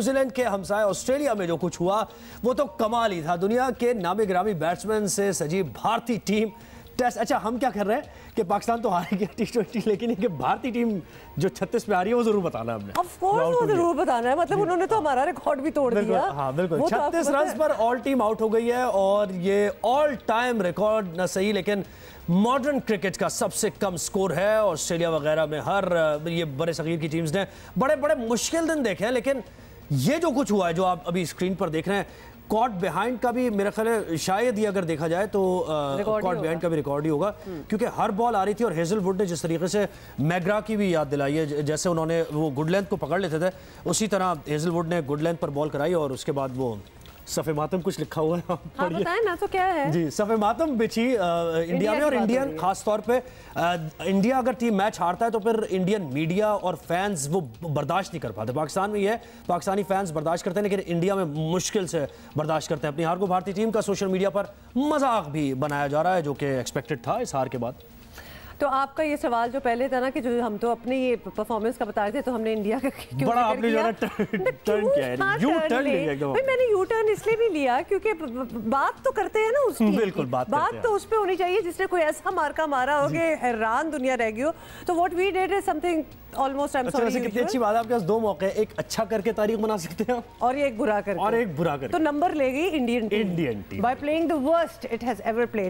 New Zealand के हमसाय Australia में जो कुछ हुआ वो तो कमाल ही था दुनिया के नामी ग्रामी बैट्समैन से सजीव भारतीय टीम टेस्ट अच्छा हम क्या कर रहे हैं कि पाकिस्तान तो हार गया टी ट्वेंटी लेकिन ये भारतीय टीम जो छत्तीस में रही है वो जरूर बताना हमने ऑफ कोर्स वो जरूर बताना है मतलब उन्होंने तो हाँ। हमारा रिकॉर्ड भी तोड़ दिया हाँ बिल्कुल तो छत्तीस रन पर ऑल टीम आउट हो गई है और ये ऑल टाइम रिकॉर्ड न सही लेकिन मॉडर्न क्रिकेट का सबसे कम स्कोर है ऑस्ट्रेलिया वगैरह में हर ये बड़े सगीर की टीम्स ने बड़े बड़े मुश्किल दिन देखे हैं लेकिन ये जो कुछ हुआ है जो आप अभी स्क्रीन पर देख रहे हैं कॉट बिहाइंड का भी मेरा ख्याल है शायद ही अगर देखा जाए तो कॉट बिहाइंड का भी रिकॉर्ड ही होगा हम्म। क्योंकि हर बॉल आ रही थी और हेजलवुड ने जिस तरीके से मैग्रा की भी याद दिलाई है जैसे उन्होंने वो गुड लेंथ को पकड़ लेते थे उसी तरह हेजलवुड ने गुड लेंथ पर बॉल कराई और उसके बाद वो सफ़े मातम कुछ लिखा हुआ है हाँ, बताएं ना तो क्या है जी सफ़े मातम बिछी इंडिया, इंडिया में और इंडियन खास तौर पे आ, इंडिया अगर टीम मैच हारता है तो फिर इंडियन मीडिया और फैंस वो बर्दाश्त नहीं कर पाते पाकिस्तान में ये पाकिस्तानी फैंस बर्दाश्त करते हैं लेकिन इंडिया में मुश्किल से बर्दाश्त करते हैं अपनी हार को भारतीय टीम का सोशल मीडिया पर मजाक भी बनाया जा रहा है जो कि एक्सपेक्टेड था इस हार के बाद तो आपका ये सवाल जो पहले था ना कि जो हम तो अपने ये परफॉर्मेंस का बता रहे थे तो हमने इंडिया का क्यों बड़ा आपने जो टर्न किया यू टर्न मतलब भाई मैंने यू टर्न इसलिए भी लिया क्योंकि बात तो करते हैं ना उसकी हम्म, बिल्कुल बात बात तो उस पर होनी चाहिए जिसने कोई ऐसा मार्का मारा हो कि हैरान दुनिया रह गई हो तो what we did is something almost I am sorry कितनी अच्छी बात है आपके पास दो मौके हैं एक अच्छा करके तारीख बना सकते हैं और एक बुरा करके और एक बुरा करके तो नंबर ले गई Indian Indian team by playing the worst it has ever played